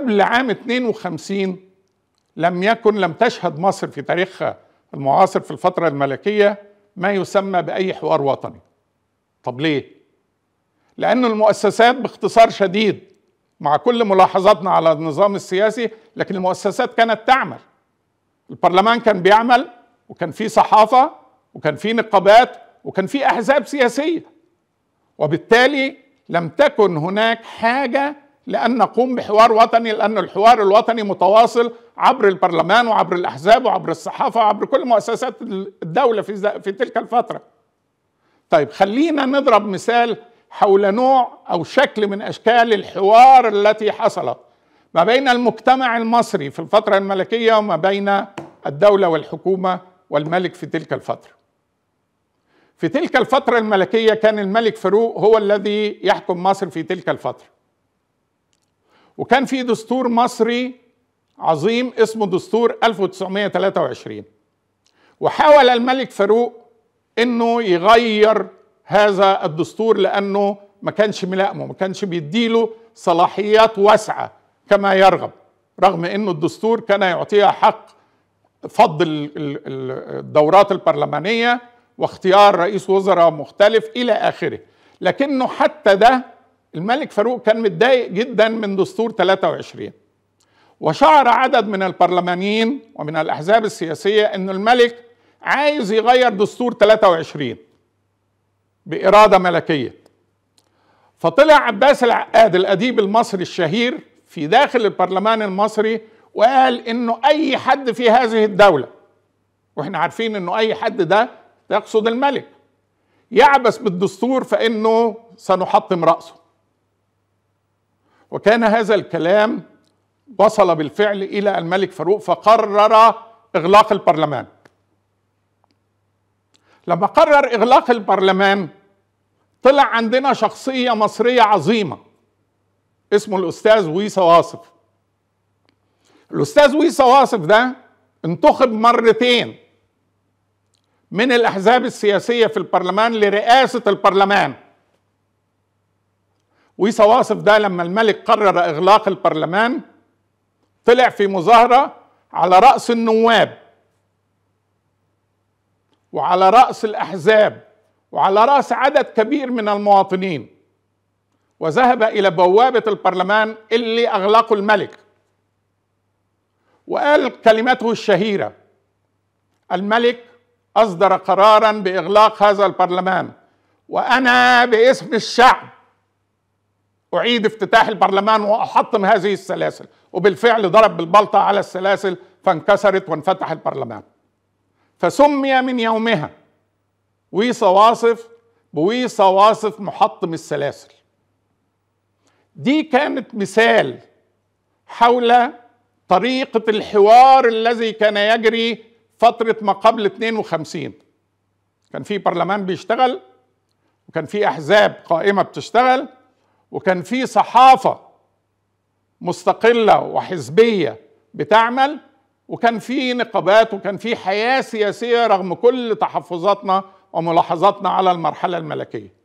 قبل عام 52 لم يكن لم تشهد مصر في تاريخها المعاصر في الفترة الملكية ما يسمى بأي حوار وطني طب ليه؟ لأن المؤسسات باختصار شديد مع كل ملاحظاتنا على النظام السياسي لكن المؤسسات كانت تعمل البرلمان كان بيعمل وكان في صحافة وكان في نقابات وكان في أحزاب سياسية وبالتالي لم تكن هناك حاجة لأن نقوم بحوار وطني لأن الحوار الوطني متواصل عبر البرلمان وعبر الأحزاب وعبر الصحافة وعبر كل مؤسسات الدولة في, في تلك الفترة طيب خلينا نضرب مثال حول نوع أو شكل من أشكال الحوار التي حصلت ما بين المجتمع المصري في الفترة الملكية وما بين الدولة والحكومة والملك في تلك الفترة في تلك الفترة الملكية كان الملك فاروق هو الذي يحكم مصر في تلك الفترة وكان في دستور مصري عظيم اسمه دستور 1923 وحاول الملك فاروق انه يغير هذا الدستور لانه ما كانش ملائمه ما كانش بيديله صلاحيات واسعه كما يرغب رغم انه الدستور كان يعطيها حق فض الدورات البرلمانيه واختيار رئيس وزراء مختلف الى اخره لكنه حتى ده الملك فاروق كان متضايق جدا من دستور 23 وشعر عدد من البرلمانيين ومن الأحزاب السياسية أن الملك عايز يغير دستور 23 بإرادة ملكية فطلع عباس العقاد الأديب المصري الشهير في داخل البرلمان المصري وقال انه اي حد في هذه الدوله واحنا عارفين انه اي حد ده يقصد الملك يعبث بالدستور فانه سنحطم راسه وكان هذا الكلام وصل بالفعل إلى الملك فاروق فقرر إغلاق البرلمان لما قرر إغلاق البرلمان طلع عندنا شخصية مصرية عظيمة اسمه الأستاذ ويسا واصف الأستاذ ويسا واصف ده انتخب مرتين من الأحزاب السياسية في البرلمان لرئاسة البرلمان ويسا واصف ده لما الملك قرر إغلاق البرلمان طلع في مظاهرة على رأس النواب وعلى رأس الأحزاب وعلى رأس عدد كبير من المواطنين وذهب إلى بوابة البرلمان اللي أغلقه الملك وقال كلمته الشهيرة الملك أصدر قرارا بإغلاق هذا البرلمان وأنا باسم الشعب أعيد افتتاح البرلمان وأحطم هذه السلاسل وبالفعل ضرب بالبلطة على السلاسل فانكسرت وانفتح البرلمان فسمي من يومها ويصا واصف بويصا واصف محطم السلاسل دي كانت مثال حول طريقة الحوار الذي كان يجري فترة ما قبل 52 كان في برلمان بيشتغل وكان في أحزاب قائمة بتشتغل وكان في صحافة مستقلة وحزبية بتعمل وكان في نقابات وكان في حياة سياسية رغم كل تحفظاتنا وملاحظاتنا على المرحلة الملكية